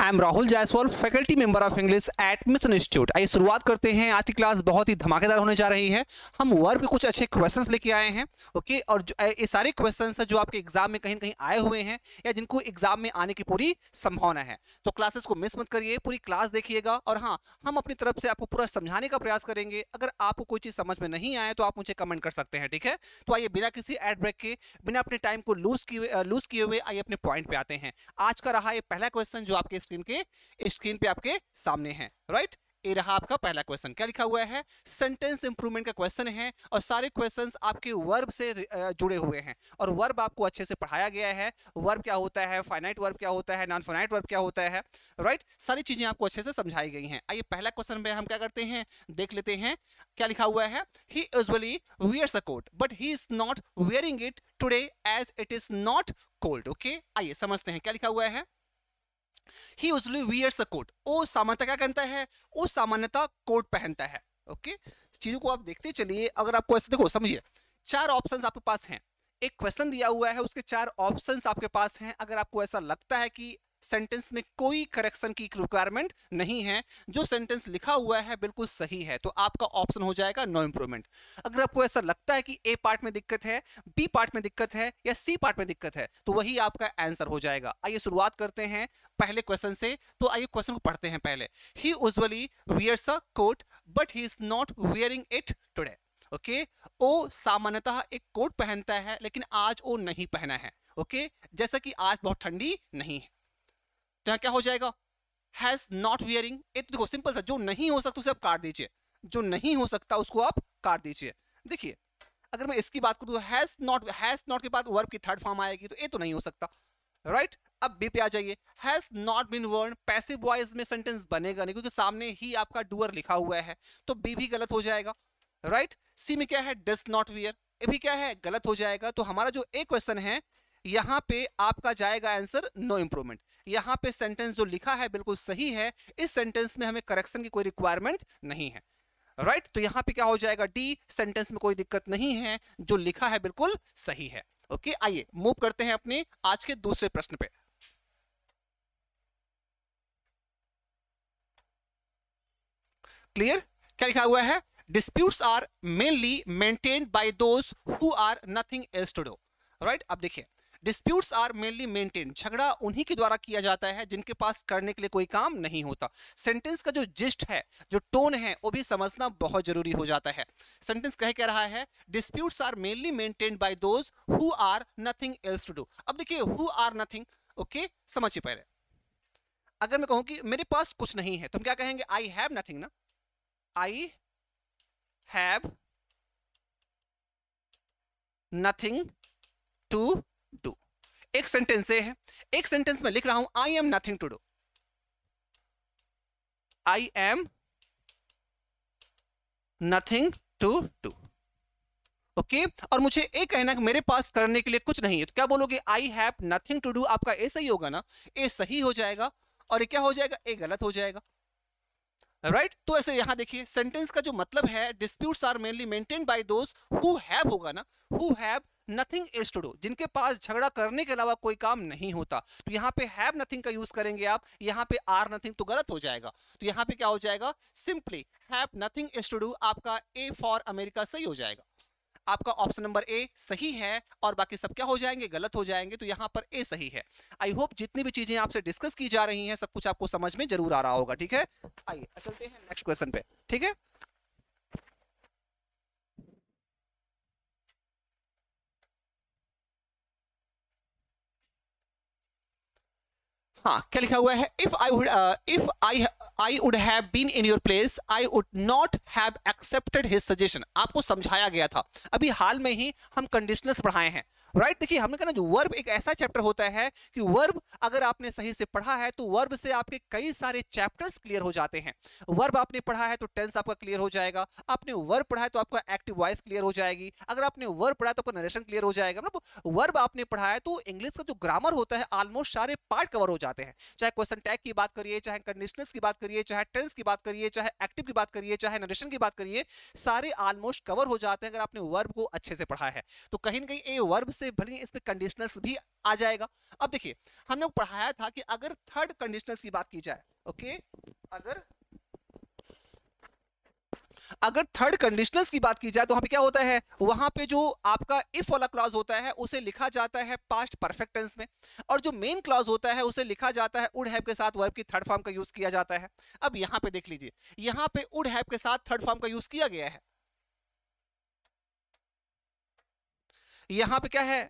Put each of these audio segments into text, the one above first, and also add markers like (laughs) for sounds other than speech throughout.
I am Rahul Jaiswal faculty member of English at Mission Institute आइए शुरुआत करते हैं आज की क्लास बहुत ही धमाकेदार होने जा रही है हम वर्ग पे कुछ अच्छे क्वेश्चंस लेके आए हैं ओके और ये सारे क्वेश्चंस जो आपके एग्जाम में कहीं कहीं आए हुए हैं या जिनको एग्जाम में आने की पूरी संभावना है तो क्लासेस को मिस मत करिए पूरी क्लास देखिएगा और हाँ हम अपनी तरफ से आपको पूरा समझाने का प्रयास करेंगे अगर आपको कोई चीज़ समझ में नहीं आए तो आप मुझे कमेंट कर सकते हैं ठीक है तो आइए बिना किसी एड ब्रेक के बिना अपने टाइम को लूज किए लूज किए हुए आइए अपने पॉइंट पे आते हैं आज का रहा ये पहला क्वेश्चन जो आपके स्क्रीन के स्क्रीन पे आपके सामने है राइट ये रहा आपका पहला क्वेश्चन क्या लिखा हुआ है सेंटेंस इंप्रूवमेंट का क्वेश्चन है और सारे क्वेश्चंस आपके वर्ब से जुड़े हुए हैं और वर्ब आपको अच्छे से पढ़ाया गया है वर्ब क्या होता है फाइनाइट वर्ब क्या होता है नॉन फाइनाइट वर्ब क्या होता है राइट सारी चीजें आपको अच्छे से समझाई गई हैं आइए पहला क्वेश्चन में हम क्या करते हैं देख लेते हैं क्या लिखा हुआ है he usually wears a coat but he is not wearing it today as it is not cold okay आइए समझते हैं क्या लिखा हुआ है he usually wears a coat वो सामान्यता क्या कहता है वो सामान्यता कोट पहनता है ओके चीजों को आप देखते चलिए अगर आपको ऐसे देखो समझिए चार ऑप्शन आपके पास हैं एक क्वेश्चन दिया हुआ है उसके चार ऑप्शन आपके पास हैं अगर आपको ऐसा लगता है कि सेंटेंस में कोई करेक्शन की रिक्वायरमेंट नहीं है जो सेंटेंस लिखा हुआ है बिल्कुल सही है तो आपका ऑप्शन हो जाएगा नो इंप्रूवमेंट अगर आपको ऐसा लगता है कि ए पार्ट में दिक्कत है बी पार्ट में दिक्कत है या सी पार्ट में दिक्कत है तो वही आपका आंसर हो जाएगा आइए शुरुआत करते हैं पहले क्वेश्चन से तो आइए क्वेश्चन को पढ़ते हैं पहले he usually wears a coat but he is not wearing it today okay ओ सामान्यतः एक कोट पहनता है लेकिन आज वो नहीं पहना है ओके okay? जैसा कि आज बहुत ठंडी नहीं है तो यहाँ क्या हो जाएगा हैज नॉट वियरिंग एक तो देखो सिंपल सा जो नहीं हो सकता उसे आप काट दीजिए जो नहीं हो सकता उसको आप काट दीजिए देखिए अगर मैं इसकी बात करूँ तो हैज नॉट हैज नॉट के बाद वर्ब की थर्ड फॉर्म आएगी तो ये तो नहीं हो सकता राइट right? अब बी पे आ जाइए has not been worn passive voice में सेंटेंस बनेगा नहीं क्योंकि सामने ही आपका डूअर लिखा हुआ है तो बी भी गलत हो जाएगा राइट right? सी में क्या है डस नॉट वियर ये भी क्या है गलत हो जाएगा तो हमारा जो ए क्वेश्चन है यहाँ पे आपका जाएगा आंसर नो इम्प्रूवमेंट यहाँ पे सेंटेंस जो लिखा है बिल्कुल सही है इस सेंटेंस में हमें करेक्शन की कोई रिक्वायरमेंट नहीं है राइट right? तो यहाँ पे क्या हो जाएगा डी सेंटेंस में कोई दिक्कत नहीं है जो लिखा है बिल्कुल सही है ओके आइए मूव करते हैं अपने आज के दूसरे प्रश्न पे क्लियर क्या लिखा हुआ है disputes are mainly maintained by those who are nothing else to do right अब देखिए डिस्प्यूट्स आर मेनली मेंटेन झगड़ा उन्हीं के द्वारा किया जाता है जिनके पास करने के लिए कोई काम नहीं होता सेंटेंस का जो जिस्ट है जो टोन है वो भी समझना बहुत जरूरी हो जाता है सेंटेंस कह कह रहा है disputes are mainly maintain by those who are nothing else to do अब देखिए हु आर नथिंग ओके समझिए पहले अगर मैं कहूं कि मेरे पास कुछ नहीं है तो हम क्या कहेंगे आई हैव नथिंग ना I have nothing to do एक सेंटेंस ये है एक सेंटेंस में लिख रहा हूं I am nothing to do I am nothing to do okay और मुझे एक कहना कि मेरे पास करने के लिए कुछ नहीं है तो क्या बोलोगे I have nothing to do आपका ए सही होगा ना ए सही हो जाएगा और ये क्या हो जाएगा ए गलत हो जाएगा राइट right? तो ऐसे यहाँ देखिए सेंटेंस का जो मतलब है disputes are mainly maintain by those who have होगा ना who have nothing as to do जिनके पास झगड़ा करने के अलावा कोई काम नहीं होता तो यहाँ पे हैव नथिंग का यूज करेंगे आप यहाँ पे आर नथिंग तो गलत हो जाएगा तो यहाँ पे क्या हो जाएगा simply have nothing as to do आपका ए फॉर अमेरिका सही हो जाएगा आपका ऑप्शन नंबर ए सही है और बाकी सब क्या हो जाएंगे गलत हो जाएंगे तो यहाँ पर ए सही है आई होप जितनी भी चीजें आपसे डिस्कस की जा रही हैं सब कुछ आपको समझ में जरूर आ रहा होगा ठीक है आइए चलते हैं नेक्स्ट क्वेश्चन पे ठीक है हाँ क्या लिखा हुआ है if I would if I I would have been in your place I would not have accepted his suggestion आपको समझाया गया था अभी हाल में ही हम कंडीशनल्स पढ़ाए हैं राइट right? देखिए हमने कहा ना जो वर्ब एक ऐसा चैप्टर होता है कि वर्ब अगर आपने सही से पढ़ा है तो वर्ब से आपके कई सारे चैप्टर्स क्लियर हो जाते हैं वर्ब आपने पढ़ा है तो टेंस आपका क्लियर हो जाएगा आपने वर्ब पढ़ा है तो आपका एक्टिव वॉइस क्लियर हो जाएगी अगर आपने वर्ब पढ़ा है तो आपका नरेशन क्लियर हो जाएगा मतलब वर्ब आपने पढ़ा है तो इंग्लिश का जो ग्रामर होता है ऑलमोस्ट सारे पार्ट कवर हो जाते हैं चाहे क्वेश्चन टैग की बात करिए चाहे कंडीशनल्स की बात करिए चाहे टेंस की बात करिए चाहे एक्टिव की बात करिए चाहे नरेशन की बात करिए सारे ऑलमोस्ट कवर हो जाते हैं अगर आपने वर्ब को अच्छे से पढ़ा है तो कहीं ना कहीं ये वर्ब से भले इस पर कंडीशनल्स भी आ जाएगा अब देखिए हमने पढ़ाया था कि अगर थर्ड कंडीशनल्स की बात की जाए ओके अगर अगर थर्ड कंडीशनल्स की बात की जाए तो वहां पे क्या होता है वहां पे जो आपका इफ वाला क्लॉज होता है उसे लिखा जाता है पास्ट परफेक्ट टेंस में और जो मेन क्लॉज होता है उसे लिखा जाता है उड हैप के साथ वर्ब की थर्ड फॉर्म का यूज किया जाता है अब यहां पे देख लीजिए यहां पे उड हैप के साथ थर्ड फॉर्म का यूज किया गया है यहां पे क्या है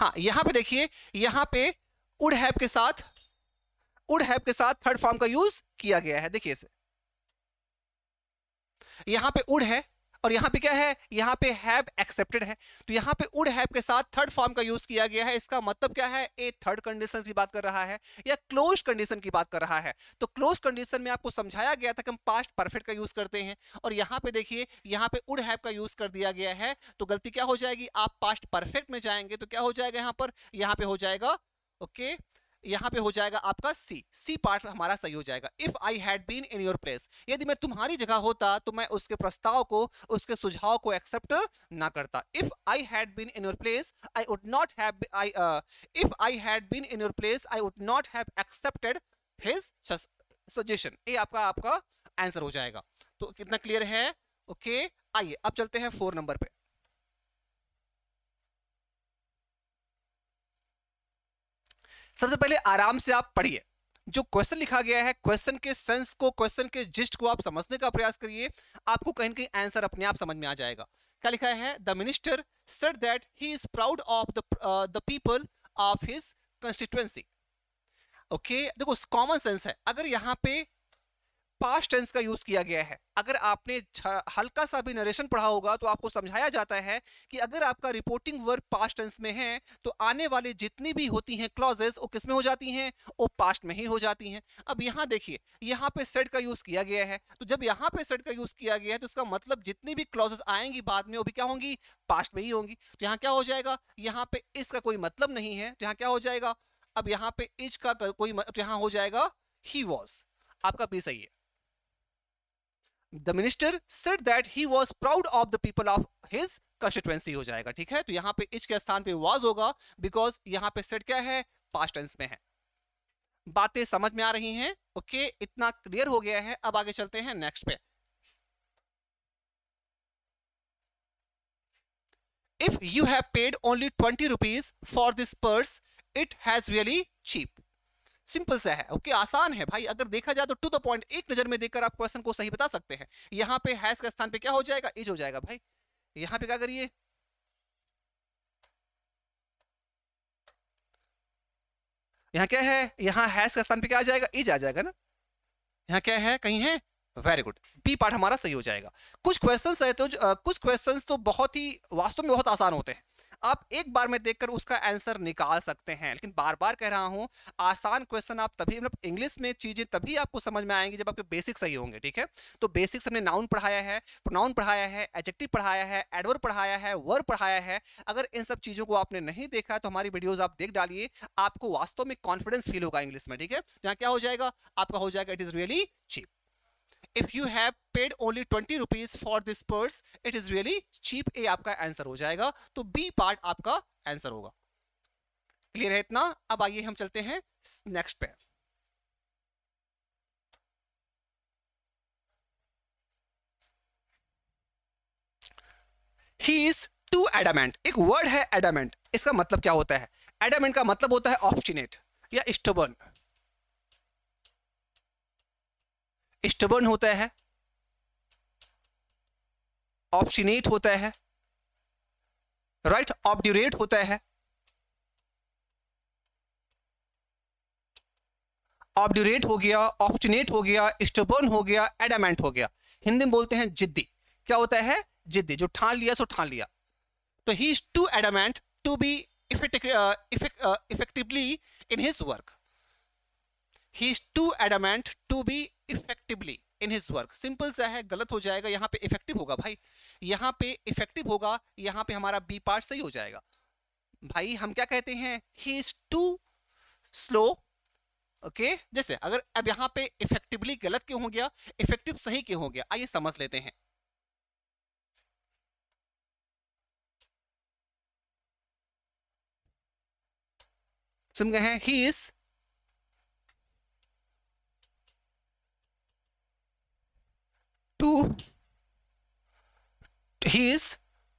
हाँ यहां पे देखिए यहां पे उड हैप के साथ उड हैव के साथ थर्ड फॉर्म का यूज किया गया है देखिए इसे यहां पे उड है और यहां पे क्या है यहां पे हैव एक्सेप्टेड है तो यहां पे उड हैव के साथ थर्ड फॉर्म का यूज किया गया है इसका मतलब क्या है ए थर्ड कंडीशन की बात कर रहा है या क्लोज कंडीशन की बात कर रहा है तो क्लोज कंडीशन में आपको समझाया गया था कि हम पास्ट परफेक्ट का यूज करते हैं और यहां पे देखिए यहां पे उड हैव का यूज कर दिया गया है तो गलती क्या हो जाएगी आप पास्ट परफेक्ट में जाएंगे तो क्या हो जाएगा यहां पर यहां पर हो जाएगा ओके okay? यहाँ पे हो जाएगा आपका सी सी पार्ट हमारा सही हो जाएगा if I had been in your place यदि मैं तुम्हारी जगह होता तो मैं उसके प्रस्ताव को उसके सुझाव को एक्सेप्ट ना करता if I had been in your place I would not have I if I had been in your place I would not have accepted his suggestion ये आपका आपका आंसर हो जाएगा तो कितना क्लियर है ओके okay, आइए अब चलते हैं फोर नंबर पे सबसे पहले आराम से आप पढ़िए जो क्वेश्चन लिखा गया है क्वेश्चन के सेंस को क्वेश्चन के जिस्ट को आप समझने का प्रयास करिए आपको कहीं ना कहीं आंसर अपने आप समझ में आ जाएगा क्या लिखा है the minister said that he is proud of the the people of his constituency okay देखो कॉमन सेंस है अगर यहाँ पे पास्ट टेंस का यूज किया गया है अगर आपने हल्का सा भी नरेशन पढ़ा होगा तो आपको समझाया जाता है कि अगर आपका रिपोर्टिंग वर्ब पास्ट टेंस में है तो आने वाली जितनी भी होती हैं क्लॉजेस वो किस में हो जाती हैं वो पास्ट में ही हो जाती हैं अब यहाँ देखिए यहाँ पे सेट का यूज किया गया है तो जब यहाँ पे सेट का यूज किया गया है तो इसका मतलब जितनी भी क्लॉजेस आएंगी बाद में वो भी क्या होंगी पास्ट में ही होंगी तो यहाँ क्या हो जाएगा यहाँ पे इसका कोई मतलब नहीं है तो यहाँ क्या हो जाएगा अब यहाँ पे इज का कोई तो यहाँ हो जाएगा ही वॉज आपका भी सही है the minister said that he was proud of the people of his constituency हो जाएगा ठीक है तो यहाँ पे इच के स्थान पे वॉज होगा बिकॉज यहाँ पे सेट क्या है पास्ट टेंस में है बातें समझ में आ रही हैं ओके इतना क्लियर हो गया है अब आगे चलते हैं नेक्स्ट पे if you have paid only twenty rupees for this purse it has really cheap simple सा है ओके आसान है भाई अगर देखा जाए तो टू द पॉइंट एक नजर में देखकर आप क्वेश्चन को सही बता सकते हैं यहाँ पे हैश का स्थान पे क्या हो जाएगा इज हो जाएगा भाई यहाँ पे क्या करिए यहाँ क्या है यहाँ हैश का स्थान पे क्या आ जाएगा इज आ जाएगा ना यहाँ क्या है कहीं है वेरी गुड बी पार्ट हमारा सही हो जाएगा कुछ क्वेश्चन है तो कुछ क्वेश्चन तो बहुत ही वास्तव में बहुत आसान होते हैं आप एक बार में देखकर उसका आंसर निकाल सकते हैं लेकिन बार बार कह रहा हूं आसान क्वेश्चन आप तभी मतलब इंग्लिश में चीज़ें तभी आपको समझ में आएंगी जब आपके बेसिक सही होंगे ठीक है तो बेसिक्स हमने नाउन पढ़ाया है प्रोनाउन पढ़ाया है एजेक्टिव पढ़ाया है एडवर पढ़ाया है वर्ब पढ़ाया है अगर इन सब चीज़ों को आपने नहीं देखा तो हमारी वीडियोज आप देख डालिए आपको वास्तव में कॉन्फिडेंस फील होगा इंग्लिश में ठीक है तो यहाँ क्या हो जाएगा आपका हो जाएगा it is really cheap if you have paid only twenty rupees for this purse it is really cheap a आपका आंसर हो जाएगा तो बी पार्ट आपका आंसर होगा क्लियर है इतना अब आइए हम चलते हैं नेक्स्ट पे He is too adamant. एक वर्ड है adamant. इसका मतलब क्या होता है Adamant का मतलब होता है obstinate या stubborn. स्टबर्न होता है ऑप्शिनेट होता है राइट right? ऑब्ड्यूरेट होता है ऑब्ड्यूरेट हो गया ऑप्शिनेट हो गया स्टबर्न हो गया एडामेंट हो गया हिंदी में बोलते हैं जिद्दी क्या होता है जिद्दी जो ठान लिया सो ठान लिया तो he is too adamant to be effectively in his work he is too adamant to be effectively in his work simple सा है गलत हो जाएगा यहाँ पे इफेक्टिव होगा भाई यहाँ पे इफेक्टिव होगा यहाँ पे हमारा बी पार्ट सही हो जाएगा भाई हम क्या कहते हैं he is too slow okay जैसे अगर अब यहाँ पे इफेक्टिवली गलत क्यों हो गया इफेक्टिव सही क्यों हो गया आइए समझ लेते हैं समझ गए हैं he is too he is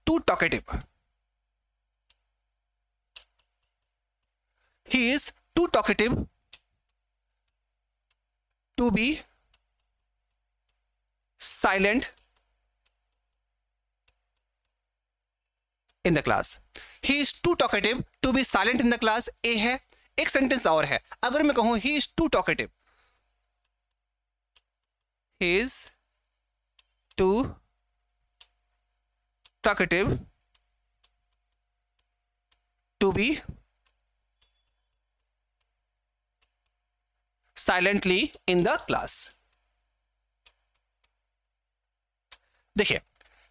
too talkative he is too talkative to be silent in the class he is too talkative to be silent in the class a hai ek sentence aur hai agar main कहूं he is too talkative he is to talkative to be silently in the class देखिए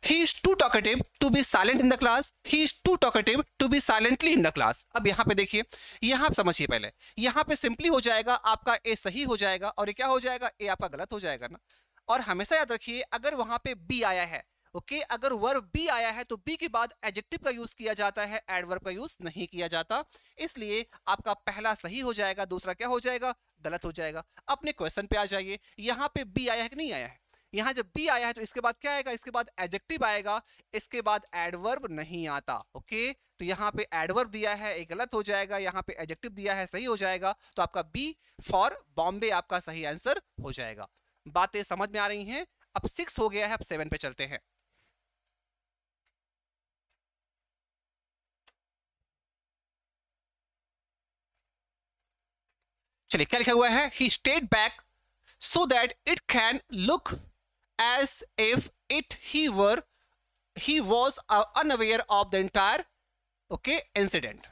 he is too talkative to be silent in the class he is too talkative to be silently in the class अब यहाँ पे देखिए यहाँ आप समझिए पहले यहाँ पे सिंपली हो जाएगा आपका ए सही हो जाएगा और ये क्या हो जाएगा ए आपका गलत हो जाएगा ना और हमेशा याद रखिए अगर वहां पे बी आया है ओके okay, अगर वर्ब बी आया है तो बी के बाद एडजेक्टिव का यूज किया जाता है एडवर्ब का यूज नहीं किया जाता इसलिए आपका पहला सही हो जाएगा दूसरा क्या हो जाएगा गलत हो जाएगा अपने क्वेश्चन पे आ जाइए यहाँ पे बी आया है कि नहीं आया है यहाँ जब बी आया है तो इसके बाद क्या आएगा इसके बाद एडजेक्टिव आएगा इसके बाद एडवर्ब नहीं आता ओके okay? तो यहाँ पे एडवर्ब दिया है एक गलत हो जाएगा यहाँ पे एडजेक्टिव दिया है सही हो जाएगा तो आपका बी फॉर बॉम्बे आपका सही आंसर हो जाएगा बातें समझ में आ रही हैं अब सिक्स हो गया है अब सेवन पे चलते हैं चलिए क्या लिखा हुआ है he stayed back so that it can look as if it he were he was unaware of the entire okay incident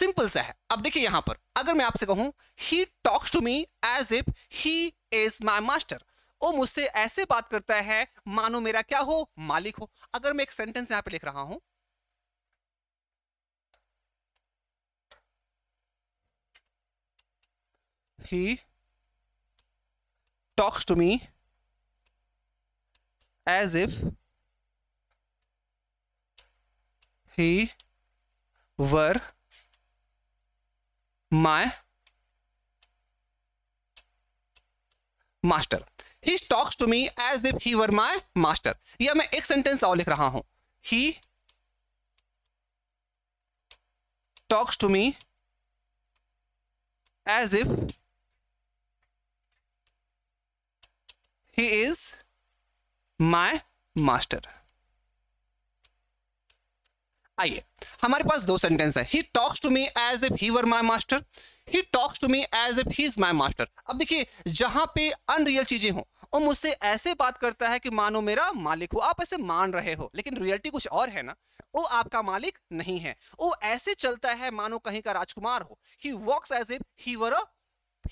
simple सा है अब देखिए यहां पर अगर मैं आपसे कहूं he talks to me as if he is my master वो मुझसे ऐसे बात करता है मानो मेरा क्या हो मालिक हो अगर मैं एक सेंटेंस यहां पे लिख रहा हूं he talks to me as if he were my master he talks to me as if he were my master या मैं एक सेंटेंस और लिख रहा हूं he talks to me as if he is my master आइए हमारे पास दो सेंटेंस है he talks to me as if he were my master he talks to me as if he is my master अब देखिए जहां पे unreal चीजें हों वो मुझसे ऐसे बात करता है कि मानो मेरा मालिक हो आप ऐसे मान रहे हो लेकिन रियलिटी कुछ और है ना वो आपका मालिक नहीं है वो ऐसे चलता है मानो कहीं का राजकुमार हो he walks as if he were a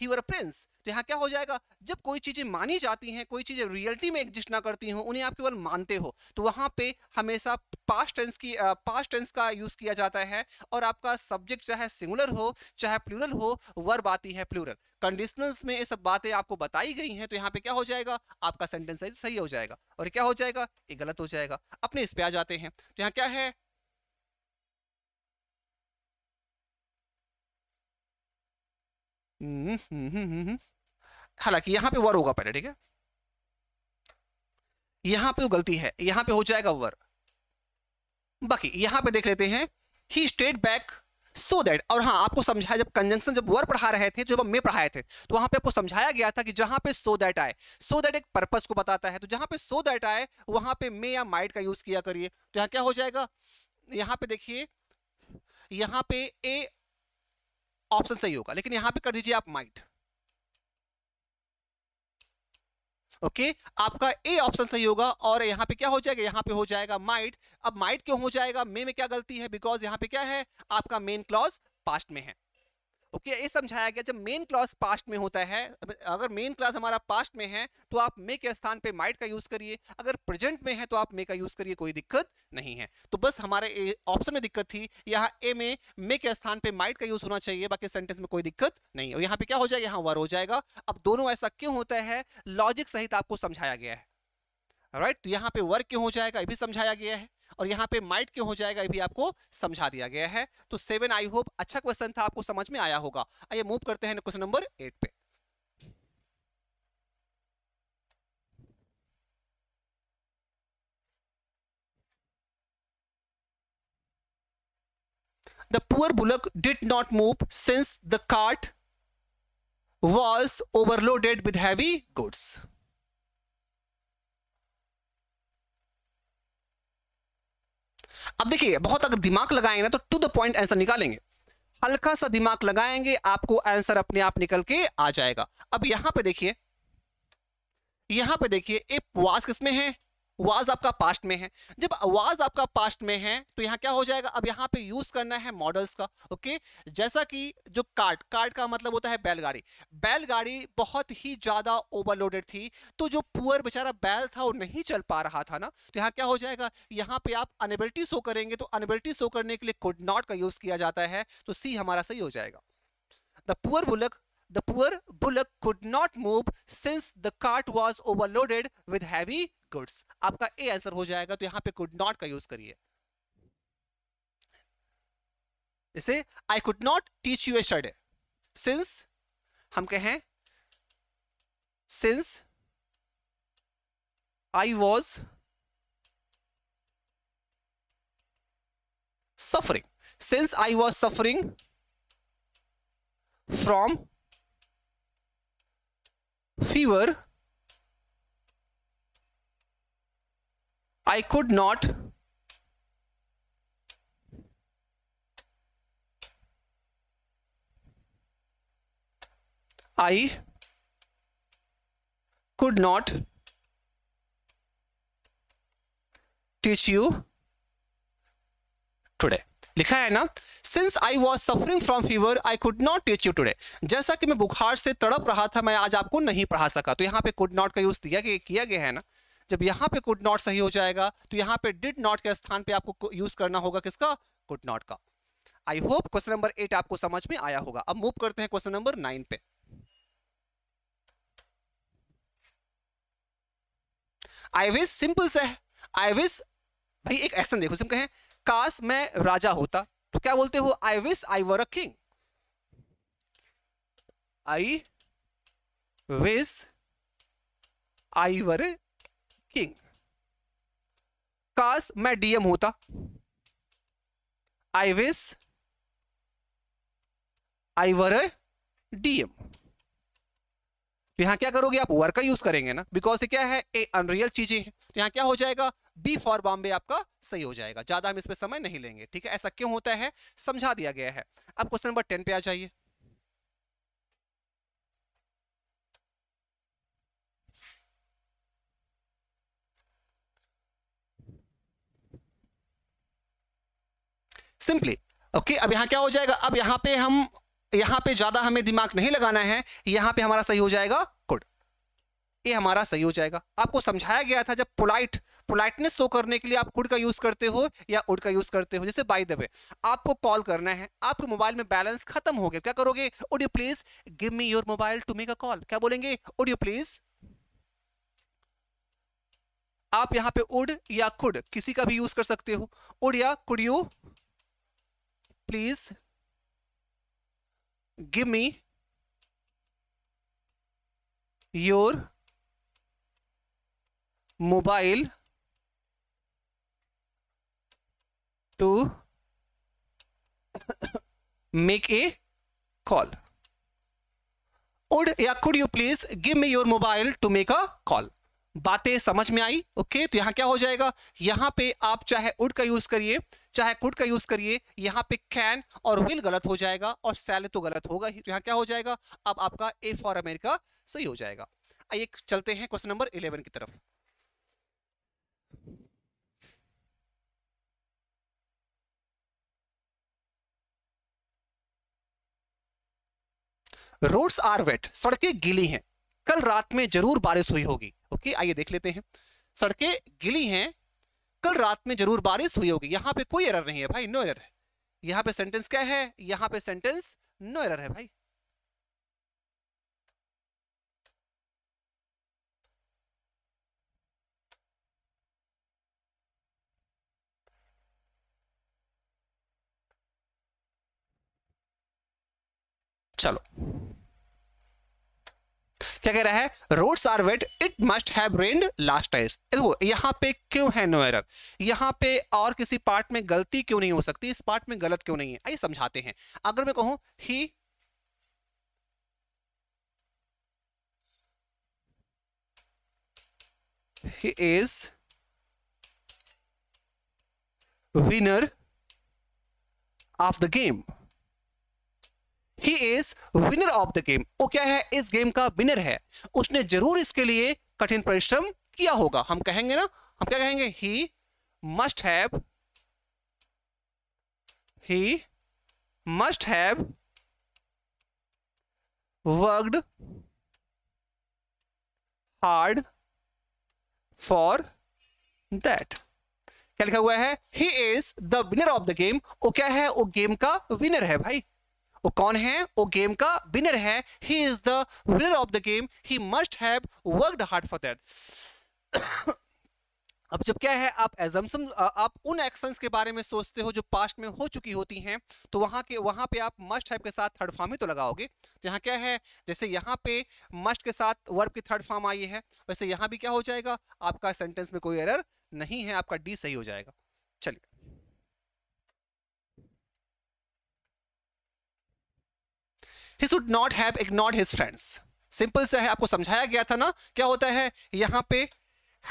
he were prince तो यहाँ क्या हो जाएगा जब कोई चीज़ें मानी जाती हैं कोई चीज़ें रियलिटी में एग्जिस्ट ना करती हों उन्हें आप केवल मानते हो तो वहाँ पे हमेशा पास्ट टेंस की पास्ट टेंस का यूज़ किया जाता है और आपका सब्जेक्ट चाहे सिंगुलर हो चाहे प्लूरल हो वर्ब आती है प्लूरल कंडीशनल्स में ये सब बातें आपको बताई गई हैं तो यहाँ पे क्या हो जाएगा आपका सेंटेंस सही हो जाएगा और क्या हो जाएगा ये गलत हो जाएगा अपने इस पे आ जाते हैं तो यहाँ क्या है हम्म, हम्म, हालांकि यहां पे वर होगा पहले ठीक है यहां पे गलती है यहां पे हो जाएगा वर बाकी यहां पे देख लेते हैं he stayed back so that और हाँ आपको समझाया जब कंजंक्शन जब वर पढ़ा रहे थे जब हम मैं पढ़ाए थे तो वहां पे आपको समझाया गया था कि जहां पे सो दैट आए सो दैट एक पर्पज को बताता है तो जहां पे सो दैट आए वहां पे मे या माइट का यूज किया करिए तो यहाँ क्या हो जाएगा यहां पे देखिए यहां पे ए ऑप्शन सही होगा लेकिन यहां पे कर दीजिए आप माइट ओके okay, आपका ए ऑप्शन सही होगा और यहाँ पे क्या हो जाएगा यहाँ पे हो जाएगा माइट अब माइट क्यों हो जाएगा मे में क्या गलती है बिकॉज यहाँ पे क्या है आपका मेन क्लॉज पास्ट में है ओके okay, ये समझाया गया जब मेन क्लास पास्ट में होता है अगर मेन क्लास हमारा पास्ट में है तो आप मे के स्थान पे माइट का यूज करिए अगर प्रेजेंट में है तो आप मे का यूज करिए कोई दिक्कत नहीं है तो बस हमारे ऑप्शन में दिक्कत थी यहाँ ए में मे के स्थान पे माइट का यूज होना चाहिए बाकी सेंटेंस में कोई दिक्कत नहीं और यहाँ पे क्या हो जाएगा यहाँ वर हो जाएगा अब दोनों ऐसा क्यों होता है लॉजिक सहित आपको समझाया गया है राइट right? तो यहाँ पे वर क्यों हो जाएगा ये भी समझाया गया है और यहाँ पे माइट क्यों हो जाएगा ये भी आपको समझा दिया गया है तो सेवन आई होप अच्छा क्वेश्चन था आपको समझ में आया होगा आइए मूव करते हैं क्वेश्चन नंबर एट पे the poor bullock did not move since the cart was overloaded with heavy goods अब देखिए बहुत अगर दिमाग लगाएंगे ना तो टू द पॉइंट आंसर निकालेंगे हल्का सा दिमाग लगाएंगे आपको आंसर अपने आप निकल के आ जाएगा अब यहां पे देखिए यहां पे देखिए ए पॉस किसमें है वाज आपका पास्ट में है जब वाज आपका पास्ट में है तो यहाँ क्या हो जाएगा अब यहाँ पे यूज करना है मॉडल्स का ओके जैसा कि जो कार्ट कार्ट का मतलब होता है बैलगाड़ी बैलगाड़ी बहुत ही ज्यादा ओवरलोडेड थी तो जो पुअर बेचारा बैल था वो नहीं चल पा रहा था ना तो यहाँ क्या हो जाएगा यहाँ पे आप अनेबिलिटी शो करेंगे तो अनेबिलिटी शो करने के लिए कुड नॉट का यूज किया जाता है तो सी हमारा सही हो जाएगा the poor bullock the poor bullock could not move since the cart was overloaded with heavy goods आपका ए आंसर हो जाएगा तो यहां पे कुड नॉट का यूज करिए जैसे I could not teach you yesterday since हम कहें since I was suffering since I was suffering from fever I could not I could not teach you today लिखा है ना since I was suffering from fever I could not teach you today जैसा कि मैं बुखार से तड़प रहा था मैं आज आपको नहीं पढ़ा सका तो यहाँ पे कुड नॉट का यूज किया गया है ना जब यहाँ पे कुड नॉट सही हो जाएगा तो यहाँ पे डिड नॉट के स्थान पे आपको यूज करना होगा किसका कुड नॉट का I hope question number eight आपको समझ में आया होगा अब मूव करते हैं क्वेश्चन नंबर नाइन पे आई विश सिंपल से आई विश भाई एक एक्शन देखो सिम कहें काश मैं राजा होता तो क्या बोलते हो I wish I were a king I wish I were कि काश मैं डीएम होता आई विश आई वर डीएम तो यहां क्या करोगे आप वर का यूज करेंगे ना बिकॉज क्या है ए अनरियल चीजें हैं तो यहां क्या हो जाएगा बी फॉर बॉम्बे आपका सही हो जाएगा ज्यादा हम इस पर समय नहीं लेंगे ठीक है ऐसा क्यों होता है समझा दिया गया है अब क्वेश्चन नंबर टेन पे आ जाइए सिंपली ओके अब यहाँ क्या हो जाएगा अब यहाँ पे हम यहाँ पे ज्यादा हमें दिमाग नहीं लगाना है यहाँ पे हमारा सही हो जाएगा गुड ये हमारा सही हो जाएगा आपको समझाया गया था जब पोलाइट पोलाइटनेस शो करने के लिए आप गुड का यूज करते हो या उड का यूज करते हो जैसे बाई द वे आपको कॉल करना है आपके मोबाइल में बैलेंस खत्म हो गया क्या करोगे would you please give me your mobile to make a call क्या बोलेंगे उड यू प्लीज आप यहां पे उड या कुड किसी का भी यूज कर सकते हो उड या could you please give me your mobile to make a call would या could you please give me your mobile to make a call बातें समझ में आई ओके okay? तो यहां क्या हो जाएगा यहां पे आप चाहे उड का यूज करिए चाहे कुड का यूज करिए यहाँ पे कैन और विल गलत हो जाएगा और सैल तो गलत होगा ही तो यहाँ क्या हो जाएगा अब आपका ए फॉर अमेरिका सही हो जाएगा आइए चलते हैं क्वेश्चन नंबर इलेवन की तरफ रोड्स आर वेट सड़कें गीली हैं कल रात में जरूर बारिश हुई होगी ओके आइए देख लेते हैं सड़कें गीली हैं कल रात में जरूर बारिश हुई होगी यहाँ पे कोई एरर नहीं है भाई नो एरर है यहाँ पे सेंटेंस क्या है यहाँ पे सेंटेंस नो एरर है भाई चलो क्या कह रहा है roads are wet it must have rained last time देखो यहाँ पे क्यों है नो एरर यहाँ पे और किसी पार्ट में गलती क्यों नहीं हो सकती इस पार्ट में गलत क्यों नहीं है आइए समझाते हैं अगर मैं कहूं he he is winner of the game he is winner of the game वो क्या है इस गेम का विनर है उसने जरूर इसके लिए कठिन परिश्रम किया होगा हम कहेंगे ना हम क्या कहेंगे he must have he must have worked hard for that क्या लिखा हुआ है he is the winner of the game वो क्या है वो गेम का विनर है भाई वो कौन है वो गेम का विनर है he is the winner of the game he must have worked hard for that अब जब क्या है आप एजम्पन आप उन एक्शंस के बारे में सोचते हो जो पास्ट में हो चुकी होती हैं तो वहाँ के वहाँ पे आप मस्ट हैव के साथ थर्ड फॉर्म ही तो लगाओगे जहाँ क्या है जैसे यहाँ पे मस्ट के साथ वर्ब की थर्ड फॉर्म आई है वैसे यहाँ भी क्या हो जाएगा आपका सेंटेंस में कोई एरर नहीं है आपका डी सही हो जाएगा चलिए he should not have ignored his friends simple सा है आपको समझाया गया था ना क्या होता है यहाँ पे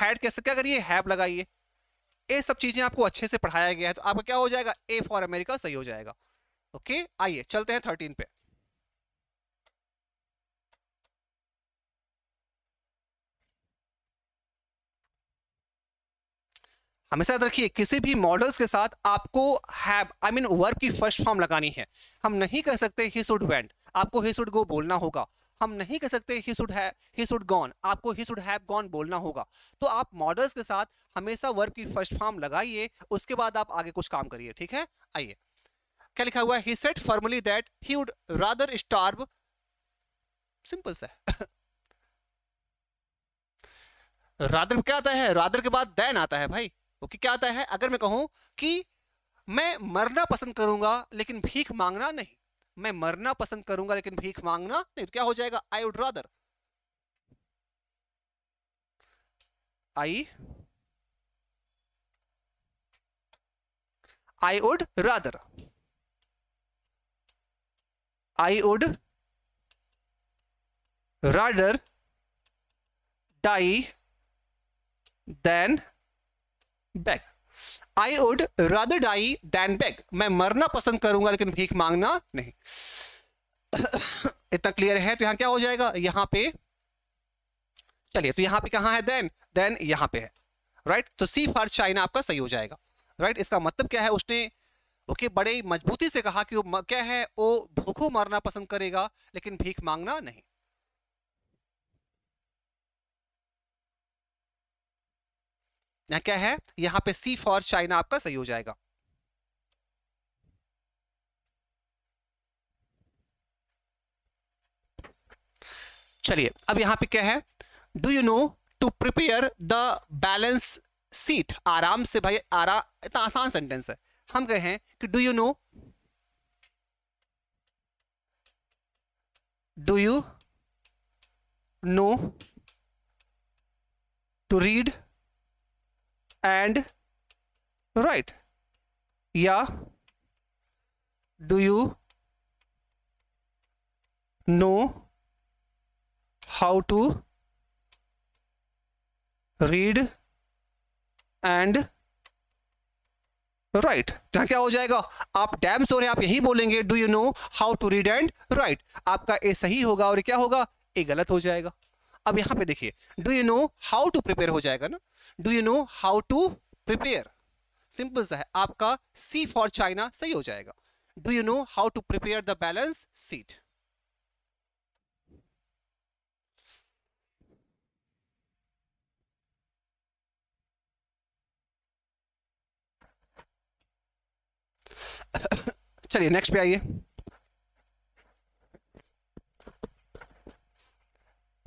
हैड कैसे क्या करिए हैव लगाइए ये सब चीज़ें आपको अच्छे से पढ़ाया गया है तो आपका क्या हो जाएगा ए फॉर अमेरिका सही हो जाएगा ओके आइए चलते हैं थर्टीन पे हमेशा याद रखिए किसी भी मॉडल्स के साथ आपको हैव आई मीन वर्ब की फर्स्ट फॉर्म लगानी है हम नहीं कह सकते ही शुड वेंट आपको ही शुड गो बोलना होगा हम नहीं कह सकते he should have he should gone आपको ही शुड हैव गॉन बोलना होगा तो आप मॉडल्स के साथ हमेशा वर्ब की फर्स्ट फॉर्म लगाइए उसके बाद आप आगे कुछ काम करिए ठीक है आइए क्या लिखा हुआ है he set formally that he would rather starve simple सा रादर (laughs) क्या आता है रादर के बाद दैन आता है भाई ओके क्या आता है अगर मैं कहूं कि मैं मरना पसंद करूंगा लेकिन भीख मांगना नहीं मैं मरना पसंद करूंगा लेकिन भीख मांगना नहीं तो क्या हो जाएगा I would rather I I would rather I would rather die then beg I would rather die than beg मैं मरना पसंद करूंगा लेकिन भीख मांगना नहीं इतना क्लियर है तो यहां क्या हो जाएगा यहां पे चलिए तो यहां पे कहा है देन देन यहां पे है राइट तो सी फॉर चाइना आपका सही हो जाएगा राइट इसका मतलब क्या है उसने ओके बड़े मजबूती से कहा कि वो क्या है वो भूखों मारना पसंद करेगा लेकिन भीख मांगना नहीं क्या है यहां पे सी फॉर चाइना आपका सही हो जाएगा चलिए अब यहां पे क्या है do you know to prepare the balance sheet आराम से भाई आरा इतना आसान सेंटेंस है हम हैं कि do you know do you know to read and write या do you know how to read and write जहां क्या हो जाएगा आप डैम सो रहे हैं आप यही बोलेंगे do you know how to read and write आपका ए सही होगा और क्या होगा ए गलत हो जाएगा अब यहाँ पे देखिए do you know how to prepare हो जाएगा ना do you know how to prepare simple सा है आपका सी फॉर चाइना सही हो जाएगा do you know how to prepare the balance sheet चलिए नेक्स्ट पे आइए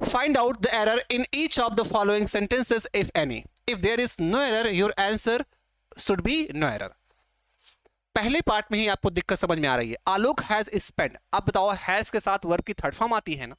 Find out the error in each of the following sentences if any. If there is no error, your answer should be no error. पहले part में ही आपको दिक्कत समझ में आ रही है आलोक हैज स्पेंड अब बताओ हैज के साथ वर्ब की थर्ड फॉर्म आती है ना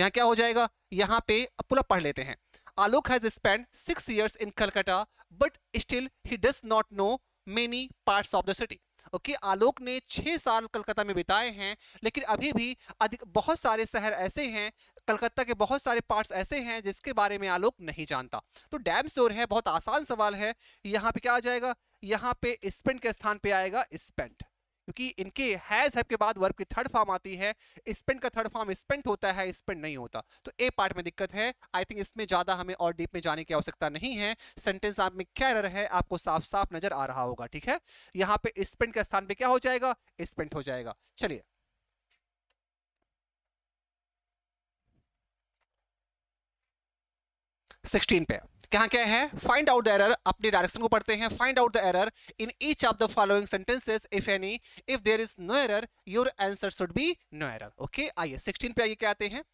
यहाँ क्या हो जाएगा यहाँ पे पूरा पढ़ लेते हैं Alok has spend six years in Calcutta but still he does not know many parts of the city okay Alok ने छह साल कलकत्ता में बिताए हैं लेकिन अभी भी अधिक बहुत सारे शहर ऐसे हैं कलकत्ता के बहुत सारे पार्ट्स ऐसे हैं जिसके बारे में आलोक नहीं जानता तो डैम स्टोर है बहुत आसान सवाल है यहाँ पे क्या आ जाएगा यहाँ पे स्पेंट के स्थान पे आएगा स्पेंट क्योंकि इनके हैज हैप के बाद वर्ब की थर्ड फॉर्म आती है स्पेंट का थर्ड फॉर्म स्पेंट होता है स्पेंट नहीं होता तो ए पार्ट में दिक्कत है आई थिंक इसमें ज्यादा हमें और डीप में जाने की आवश्यकता नहीं है सेंटेंस आप में क्या रह है आपको साफ साफ नजर आ रहा होगा ठीक है यहाँ पे स्पेंट के स्थान पे क्या हो जाएगा स्पेंट हो जाएगा चलिए सिक्सटीन पे कहाँ क्या है फाइंड आउट द एरर अपने डायरेक्शन को पढ़ते हैं find out the error in each of the following sentences if any if there is no error your answer should be no error okay आइए सिक्सटीन पे आइए क्या आते हैं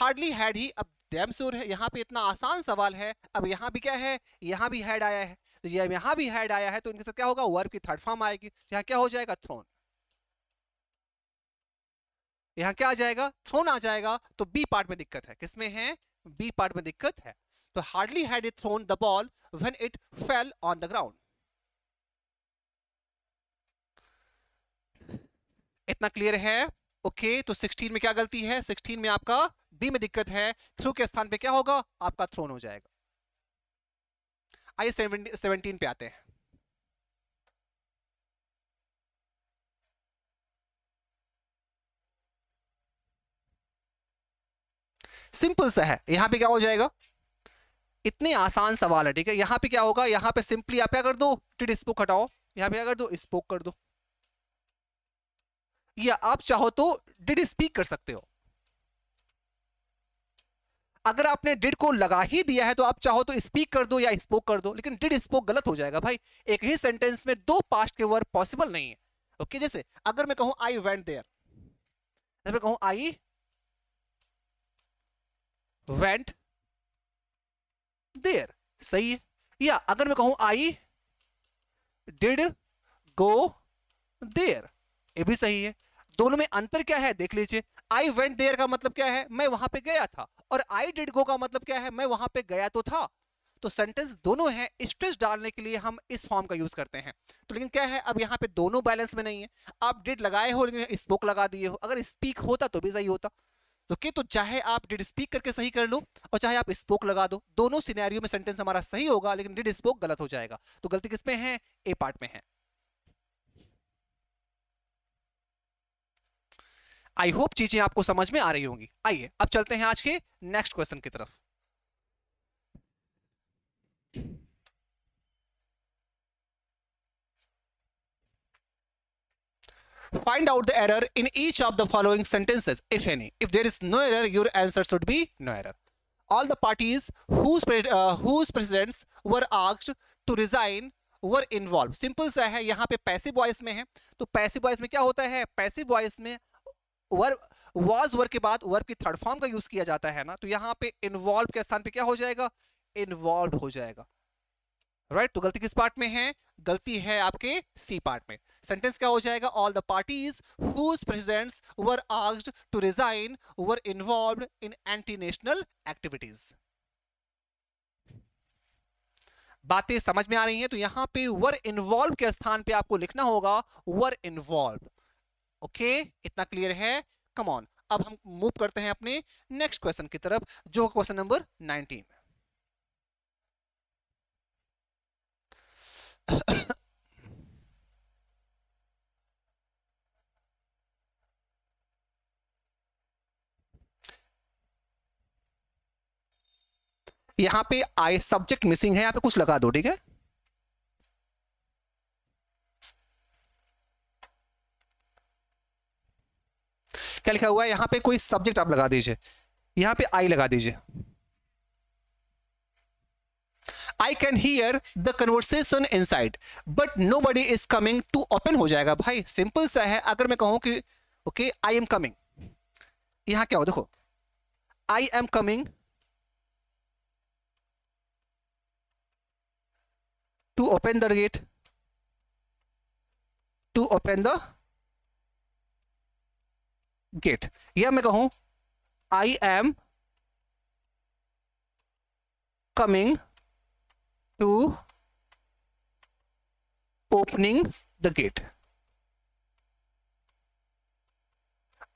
हार्डली हैड ही अब डैम श्योर है यहाँ पे इतना आसान सवाल है अब यहाँ भी क्या है यहाँ भी हैड आया है तो ये यहाँ भी हैड आया है तो इनके साथ क्या होगा वर्ब की थर्ड फॉर्म आएगी तो यहाँ क्या हो जाएगा थ्रोन यहाँ क्या आ जाएगा थ्रोन आ जाएगा तो बी पार्ट में दिक्कत है किसमें है बी पार्ट में दिक्कत है So तो hardly had he thrown the ball when it fell on the ground. इतना क्लियर है ओके तो 16 में क्या गलती है 16 में आपका बी में दिक्कत है थ्रू के स्थान पे क्या होगा आपका थ्रोन हो जाएगा आइए 17, 17 पे आते हैं सिंपल सा है यहां पे क्या हो जाएगा इतने आसान सवाल है ठीक है यहाँ पे क्या होगा यहाँ पे सिंपली आप क्या कर दो टिड स्पोक हटाओ यहाँ पे क्या कर दो स्पोक कर दो या आप चाहो तो डिड स्पीक कर सकते हो अगर आपने डिड को लगा ही दिया है तो आप चाहो तो स्पीक कर दो या स्पोक कर दो लेकिन डिड स्पोक गलत हो जाएगा भाई एक ही सेंटेंस में दो पास्ट के वर्ड पॉसिबल नहीं है ओके जैसे अगर मैं कहूं आई वेंट देयर मैं कहूं आई वेंट देर सही है या अगर मैं कहूं आई डिड गो देर ये भी सही है दोनों में अंतर क्या है देख लीजिए आई वेंट देयर का मतलब क्या है मैं वहां पे गया था और आई डिड गो का मतलब क्या है मैं वहां पे गया तो था तो सेंटेंस दोनों है स्ट्रेस डालने के लिए हम इस फॉर्म का यूज करते हैं तो लेकिन क्या है अब यहाँ पे दोनों बैलेंस में नहीं है आप डिड लगाए हो लेकिन स्पोक लगा दिए हो अगर स्पीक होता तो भी सही होता तो ओके तो चाहे आप डिड स्पीक करके सही कर लो और चाहे आप स्पोक लगा दो दोनों सिनेरियो में सेंटेंस हमारा सही होगा लेकिन डिड स्पोक गलत हो जाएगा तो गलती किस में है ए पार्ट में है आई होप चीजें आपको समझ में आ रही होंगी आइए अब चलते हैं आज के नेक्स्ट क्वेश्चन की तरफ find out the error in each of the following sentences if any if there is no error your answer should be no error all the parties whose pre uh, whose presidents were asked to resign were involved simple sa hai yahan pe passive voice mein hai to passive voice mein kya hota hai passive voice mein were was were के बाद verb की third form का use किया जाता है ना तो यहाँ पे इन्वॉल्व के स्थान पे क्या हो जाएगा इन्वॉल्व हो जाएगा राइट तो गलती किस पार्ट में है गलती है आपके सी पार्ट में सेंटेंस क्या हो जाएगा all the parties who were asked to resign were involve in anti national activities बातें समझ में आ रही हैं तो यहां पे वर इन्वॉल्व के स्थान पे आपको लिखना होगा वर इन्वॉल्व ओके इतना क्लियर है कमॉन अब हम मूव करते हैं अपने नेक्स्ट क्वेश्चन की तरफ जो क्वेश्चन नंबर नाइनटीन (coughs) यहां पे आई सब्जेक्ट मिसिंग है यहां पे कुछ लगा दो ठीक है क्या लिखा हुआ है यहां पे कोई सब्जेक्ट आप लगा दीजिए यहां पे आई लगा दीजिए I can hear the conversation inside, but nobody is coming to open हो जाएगा भाई सिंपल सा है अगर मैं कहूं कि ओके आई एम कमिंग यहां क्या हो देखो I am coming to open the gate to open the gate या मैं कहूं I am coming to opening the gate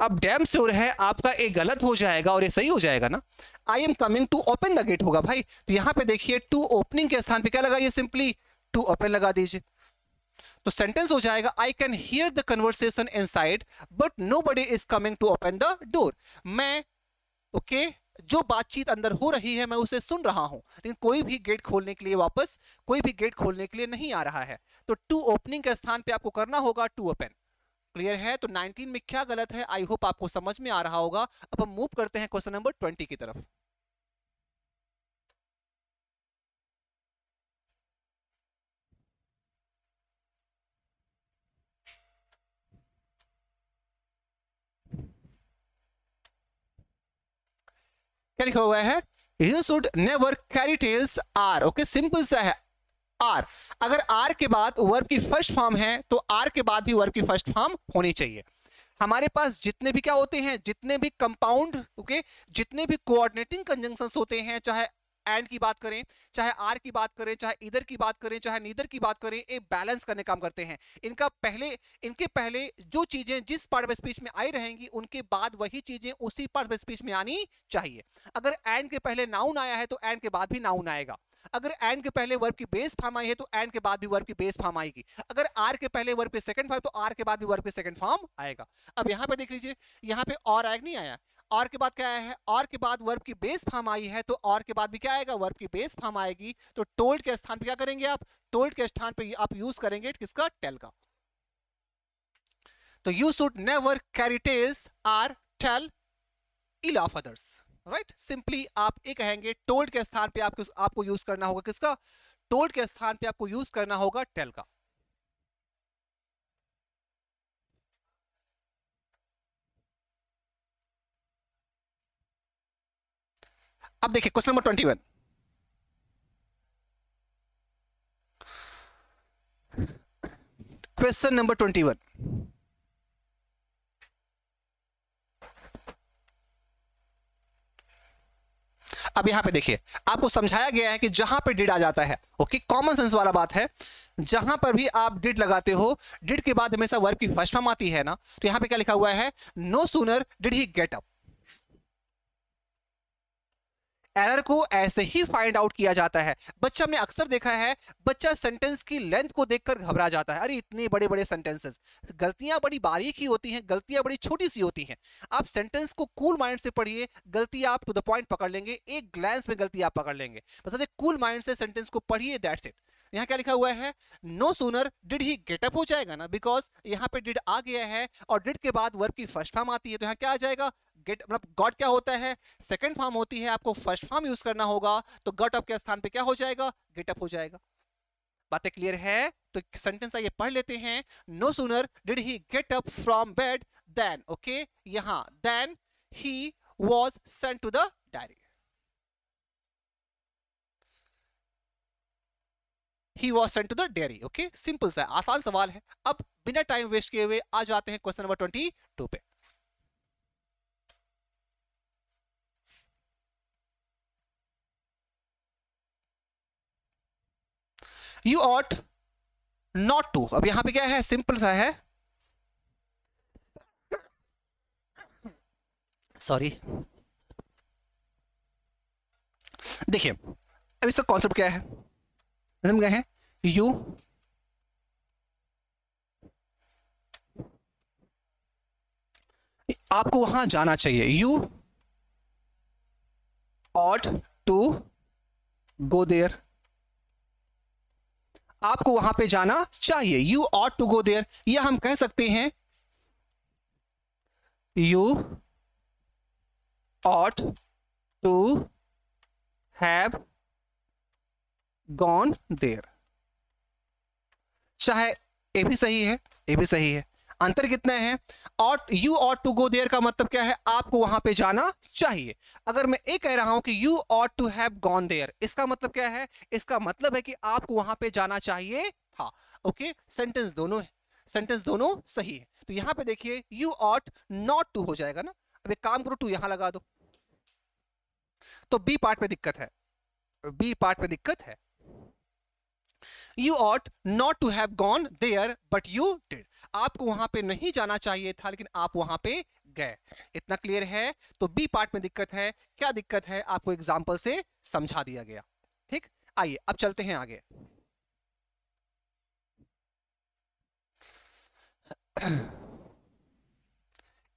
अब डैम रहा है आपका एक गलत हो जाएगा और ये सही हो जाएगा ना I am coming to open the gate होगा भाई तो यहां पे देखिए टू ओपनिंग के स्थान पे क्या लगाइए सिंपली टू ओपन लगा दीजिए तो सेंटेंस हो जाएगा I can hear the conversation inside but nobody is coming to open the door मैं ओके okay, जो बातचीत अंदर हो रही है मैं उसे सुन रहा हूं लेकिन कोई भी गेट खोलने के लिए वापस कोई भी गेट खोलने के लिए नहीं आ रहा है तो टू ओपनिंग के स्थान पे आपको करना होगा टू ओपन क्लियर है तो 19 में क्या गलत है आई होप आपको समझ में आ रहा होगा अब हम मूव करते हैं क्वेश्चन नंबर 20 की तरफ क्या लिखा हुआ है you should never carry tales or okay simple सा है आर अगर आर के बाद वर्ब की फर्स्ट फॉर्म है तो आर के बाद भी वर्ब की फर्स्ट फॉर्म होनी चाहिए हमारे पास जितने भी क्या होते हैं जितने भी कंपाउंड ओके okay, जितने भी कोऑर्डिनेटिंग कंजंक्शंस होते हैं चाहे एंड की बात करें चाहे आर की बात करें चाहे इधर की बात करें चाहे नीदर की बात करें ये बैलेंस करने काम करते हैं इनका पहले इनके पहले जो चीजें जिस पार्ट ऑफ स्पीच में आई रहेंगी उनके बाद वही चीजें उसी पार्ट ऑफ स्पीच में आनी चाहिए अगर एंड के पहले नाउन आया है तो एंड के बाद भी नाउन आएगा अगर एंड के पहले वर्ब की बेस फॉर्म आई है तो एंड के बाद भी वर्ब की बेस फॉर्म आएगी अगर आर के पहले वर्ब की सेकंड फॉर्म तो आर के बाद भी वर्ब की सेकंड फॉर्म आएगा अब यहां पे देख लीजिए यहां पे और आएगा नहीं आया और के बाद क्या आया है और के बाद वर्ब की बेस फार्म आई है तो और के बाद भी क्या आएगा वर्ब की बेस फार्म आएगी तो टोल्ड के स्थान पर क्या करेंगे आप टोल्ड के स्थान पर आप यूज करेंगे किसका टेल का तो you should never carry tales or tell ill of others right simply आप ये कहेंगे टोल्ड के स्थान पे आपको आपको यूज करना होगा किसका टोल्ड के स्थान पे आपको यूज करना होगा टेल का अब देखिए question number twenty one question number twenty one अब यहां पे देखिए आपको समझाया गया है कि जहां पे डिड आ जाता है ओके कॉमन सेंस वाला बात है जहां पर भी आप डिड लगाते हो डिड के बाद हमेशा वर्ब की फर्स्ट फॉर्म आती है ना तो यहां पे क्या लिखा हुआ है no sooner did he get up error को ऐसे ही फाइंड आउट किया जाता है बच्चा हमने अक्सर देखा है बच्चा सेंटेंस की लेंथ को देखकर घबरा जाता है अरे इतने बड़े बड़े सेंटेंसेस गलतियां बड़ी बारीक ही होती हैं गलतियां बड़ी छोटी सी होती हैं आप सेंटेंस को कूल माइंड से पढ़िए गलती आप टू द पॉइंट पकड़ लेंगे एक ग्लैंस में गलती आप पकड़ लेंगे बस अरे कूल माइंड से सेंटेंस को पढ़िए दैट्स इट यहाँ क्या लिखा हुआ है no sooner did he get up हो जाएगा ना बिकॉज यहाँ पे डिड आ गया है और डिड के बाद वर्ब की फर्स्ट फॉर्म आती है तो यहाँ क्या आ जाएगा गेट मतलब गॉट क्या होता है सेकेंड फॉर्म होती है आपको फर्स्ट फॉर्म यूज करना होगा तो गट अप के स्थान पे क्या हो जाएगा गेटअप हो जाएगा बातें क्लियर है तो सेंटेंस आइए पढ़ लेते हैं no sooner did he get up from bed then okay यहां then he was sent to the diary He was sent to the dairy. Okay, simple सा आसान सवाल है अब बिना टाइम वेस्ट किए हुए आ जाते हैं क्वेश्चन नंबर ट्वेंटी टू पे यू ऑट नॉट टू अब यहां पे क्या है सिंपल सा है सॉरी देखिए अब इसका कॉन्सेप्ट क्या है हम गए हैं यू आपको वहां जाना चाहिए you ought to go there आपको वहां पे जाना चाहिए you ought to go there या हम कह सकते हैं you ought to have gone there चाहे ए भी सही है ए भी सही है अंतर कितना है ought you ought to go there का मतलब क्या है आपको वहां पे जाना चाहिए अगर मैं ये कह रहा हूं कि you ought to have gone there इसका मतलब क्या है इसका मतलब है कि आपको वहां पे जाना चाहिए था ओके सेंटेंस दोनों सेंटेंस दोनों सही है तो यहां पे देखिए यू ऑट नॉट टू हो जाएगा ना अब एक काम करो टू यहां लगा दो तो बी पार्ट पे दिक्कत है बी पार्ट पे दिक्कत है you ought not to have gone there but you did आपको वहां पे नहीं जाना चाहिए था लेकिन आप वहां पे गए इतना क्लियर है तो बी पार्ट में दिक्कत है क्या दिक्कत है आपको एग्जाम्पल से समझा दिया गया ठीक आइए अब चलते हैं आगे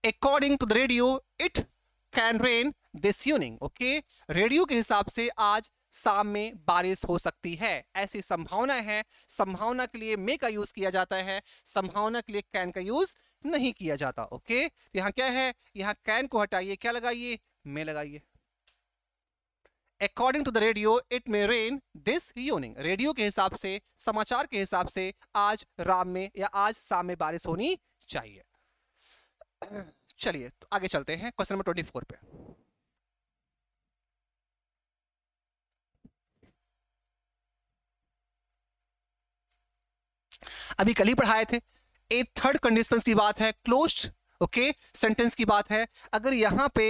according to the radio it can rain this evening okay radio के हिसाब से आज शाम में बारिश हो सकती है ऐसी संभावना है संभावना के लिए मे का यूज किया जाता है संभावना के लिए कैन का यूज नहीं किया जाता ओके तो यहाँ क्या है यहाँ कैन को हटाइए क्या लगाइए मे लगाइए according to the radio it may rain this evening. Radio के हिसाब से समाचार के हिसाब से आज राम में या आज शाम में बारिश होनी चाहिए (coughs) चलिए तो आगे चलते हैं क्वेश्चन नंबर ट्वेंटी फोर पे अभी कल ही पढ़ाए थे ए थर्ड कंडीशन की बात है क्लोज ओके सेंटेंस की बात है अगर यहाँ पे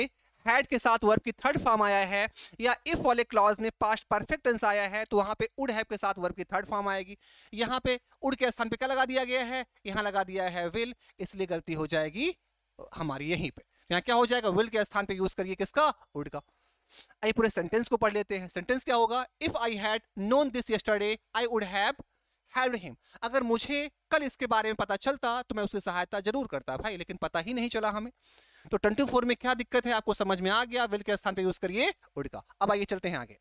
हैड के साथ वर्ब की थर्ड फॉर्म आया है या इफ वाले क्लॉज में पास्ट परफेक्ट टेंस आया है तो वहां पे उड हैव के साथ वर्ब की थर्ड फॉर्म आएगी यहाँ पे उड के स्थान पे क्या लगा दिया गया है यहाँ लगा दिया है विल इसलिए गलती हो जाएगी हमारी यहीं पे तो यहाँ क्या हो जाएगा विल के स्थान पे यूज करिए किसका उड का आई पूरे सेंटेंस को पढ़ लेते हैं सेंटेंस क्या होगा if I had known this yesterday I would have helped him अगर मुझे कल इसके बारे में पता चलता तो मैं उसकी सहायता जरूर करता भाई लेकिन पता ही नहीं चला हमें तो ट्वेंटी फोर में क्या दिक्कत है आपको समझ में आ गया विल के स्थान पर यूज करिए वुड का अब आइए चलते हैं आगे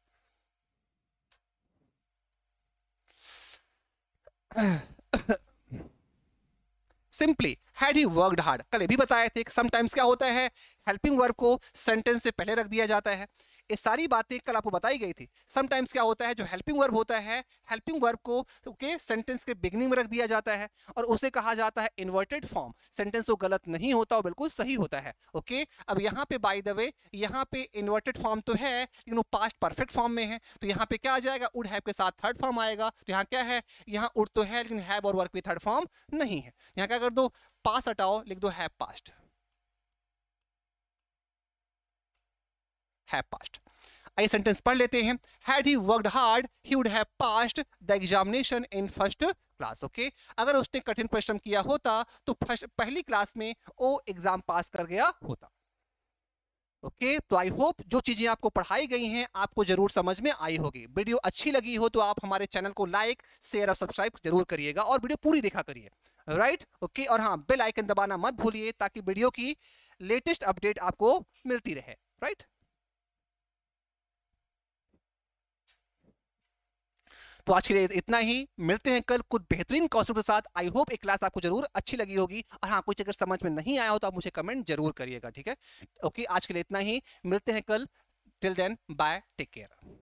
simply (coughs) had he worked hard कल ये भी बताए थे समटाइम्स क्या होता है हेल्पिंग वर्क को सेंटेंस से पहले रख दिया जाता है ये सारी बातें कल आपको बताई गई थी समटाइम्स क्या होता है जो हेल्पिंग वर्ब होता है हेल्पिंग वर्ब को के सेंटेंस के बिगनिंग में रख दिया जाता है और उसे कहा जाता है इन्वर्टेड फॉर्म सेंटेंस तो गलत नहीं होता और बिल्कुल सही होता है ओके okay? अब यहाँ पे बाय द वे यहाँ पे इन्वर्टेड फॉर्म तो है लेकिन वो पास्ट परफेक्ट फॉर्म में है तो यहाँ पे क्या आ जाएगा उड हैव के साथ थर्ड फॉर्म आएगा तो यहाँ क्या है यहाँ उड तो है लेकिन हैव और वर्क भी थर्ड फॉर्म नहीं है यहाँ क्या कर दो पास हटाओ लिख दो है पास्ट है पास्ट आइए सेंटेंस पढ़ लेते हैं had he worked hard he would have passed the examination in first class okay अगर उसने कठिन परिश्रम किया होता तो फर्स्ट पहली क्लास में वो एग्जाम पास कर गया होता ओके okay, तो आई होप जो चीज़ें आपको पढ़ाई गई हैं आपको जरूर समझ में आई होगी वीडियो अच्छी लगी हो तो आप हमारे चैनल को लाइक शेयर और सब्सक्राइब जरूर करिएगा और वीडियो पूरी देखा करिए राइट ओके और हाँ बेल आइकन दबाना मत भूलिए ताकि वीडियो की लेटेस्ट अपडेट आपको मिलती रहे राइट तो आज के लिए इतना ही मिलते हैं कल कुछ बेहतरीन कॉन्सेप्ट के साथ आई होप एक क्लास आपको जरूर अच्छी लगी होगी और हाँ कुछ अगर समझ में नहीं आया हो तो आप मुझे कमेंट जरूर करिएगा ठीक है ओके आज के लिए इतना ही मिलते हैं कल till then bye take care